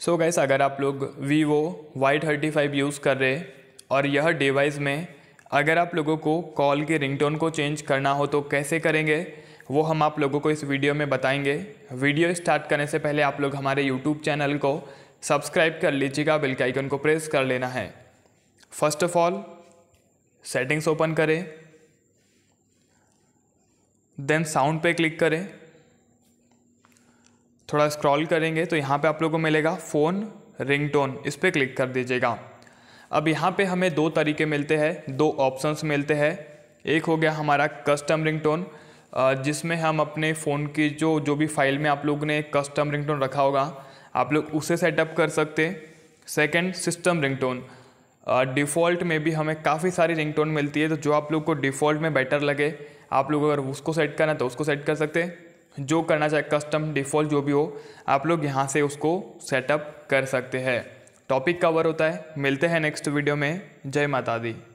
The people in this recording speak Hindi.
सो so गैस अगर आप लोग Vivo Y thirty five use कर रहे और यह डिवाइस में अगर आप लोगों को कॉल के रिंगटोन को चेंज करना हो तो कैसे करेंगे वो हम आप लोगों को इस वीडियो में बताएंगे वीडियो स्टार्ट करने से पहले आप लोग हमारे यूट्यूब चैनल को सब्सक्राइब कर लीजिएगा बिल के आइकन को प्रेस कर लेना है first of all settings open करें देन साउंड पे क्लिक करें थोड़ा स्क्रॉल करेंगे तो यहाँ पे आप लोगों को मिलेगा फ़ोन रिंगटोन इस पर क्लिक कर दीजिएगा अब यहाँ पे हमें दो तरीके मिलते हैं दो ऑप्शंस मिलते हैं एक हो गया हमारा कस्टम रिंगटोन जिसमें हम अपने फ़ोन की जो जो भी फाइल में आप लोग ने कस्टम रिंगटोन रखा होगा आप लोग उसे सेटअप कर सकते सेकेंड सिस्टम रिंगटोन डिफ़ॉल्ट में भी हमें काफ़ी सारी रिंगटोन मिलती है तो जो आप लोग को डिफ़ॉल्ट में बेटर लगे आप लोग अगर उसको सेट करना तो उसको सेट कर सकते जो करना चाहे कस्टम डिफ़ॉल्ट जो भी हो आप लोग यहाँ से उसको सेटअप कर सकते हैं टॉपिक कवर होता है मिलते हैं नेक्स्ट वीडियो में जय माता दी